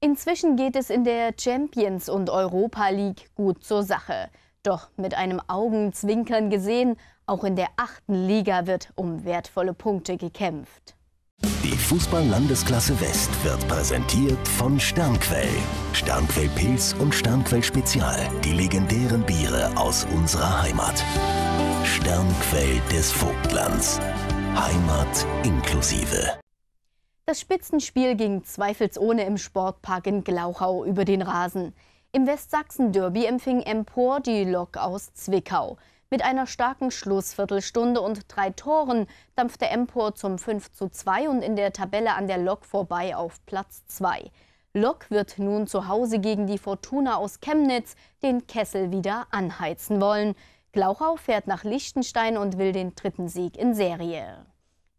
Inzwischen geht es in der Champions und Europa League gut zur Sache. Doch mit einem Augenzwinkern gesehen, auch in der achten Liga wird um wertvolle Punkte gekämpft. Die Fußball-Landesklasse West wird präsentiert von Sternquell. Sternquell Pilz und Sternquell Spezial, die legendären Biere aus unserer Heimat. Sternquell des Vogtlands. Heimat inklusive. Das Spitzenspiel ging zweifelsohne im Sportpark in Glauchau über den Rasen. Im Westsachsen-Derby empfing Empor die Lok aus Zwickau. Mit einer starken Schlussviertelstunde und drei Toren dampfte Empor zum 5 zu 2 und in der Tabelle an der Lok vorbei auf Platz 2. Lok wird nun zu Hause gegen die Fortuna aus Chemnitz den Kessel wieder anheizen wollen. Glauchau fährt nach Liechtenstein und will den dritten Sieg in Serie.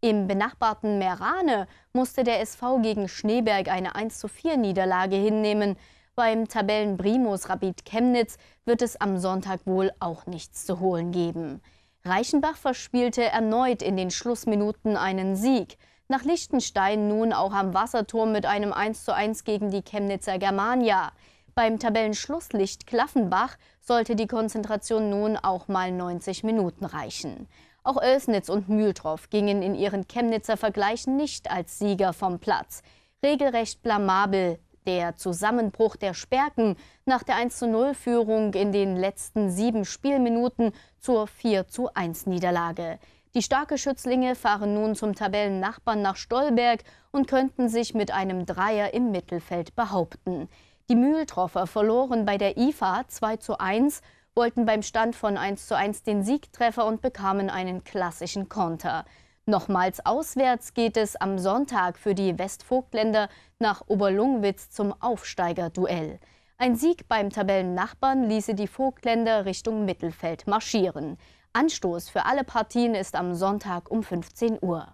Im benachbarten Merane musste der SV gegen Schneeberg eine 14 Niederlage hinnehmen. Beim Tabellenprimus Rapid Chemnitz wird es am Sonntag wohl auch nichts zu holen geben. Reichenbach verspielte erneut in den Schlussminuten einen Sieg. Nach Liechtenstein nun auch am Wasserturm mit einem 1:1 gegen die Chemnitzer Germania. Beim Tabellenschlusslicht Klaffenbach sollte die Konzentration nun auch mal 90 Minuten reichen. Auch Oelsnitz und Mühltroff gingen in ihren Chemnitzer Vergleichen nicht als Sieger vom Platz. Regelrecht blamabel der Zusammenbruch der Sperken nach der 1-0-Führung in den letzten sieben Spielminuten zur 4-1-Niederlage. Die starke Schützlinge fahren nun zum Tabellennachbarn nach Stolberg und könnten sich mit einem Dreier im Mittelfeld behaupten. Die Mühltroffer verloren bei der IFA 2 zu 1 wollten beim Stand von 1:1 den Siegtreffer und bekamen einen klassischen Konter. Nochmals auswärts geht es am Sonntag für die Westvogtländer nach Oberlungwitz zum Aufsteigerduell. Ein Sieg beim Tabellennachbarn ließe die Vogtländer Richtung Mittelfeld marschieren. Anstoß für alle Partien ist am Sonntag um 15 Uhr.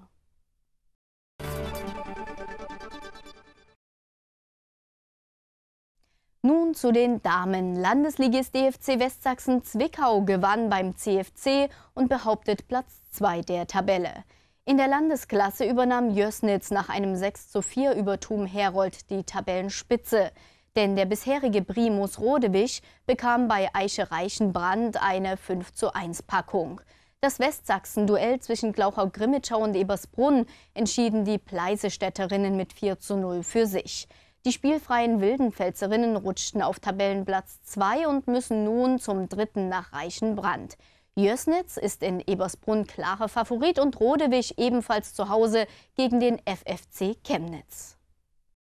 Nun zu den Damen. Landesligist DFC Westsachsen Zwickau gewann beim CFC und behauptet Platz 2 der Tabelle. In der Landesklasse übernahm Jösnitz nach einem 6:4 Übertum Herold die Tabellenspitze. Denn der bisherige Primus Rodewisch bekam bei Eiche Reichenbrand eine 51 Packung. Das Westsachsen-Duell zwischen Glauchau-Grimmitschau und Ebersbrunn entschieden die Pleisestädterinnen mit 4:0 für sich. Die spielfreien Wildenpfälzerinnen rutschten auf Tabellenplatz 2 und müssen nun zum dritten nach Reichenbrand. Jösnitz ist in Ebersbrunn klarer Favorit und Rodewig ebenfalls zu Hause gegen den FFC Chemnitz.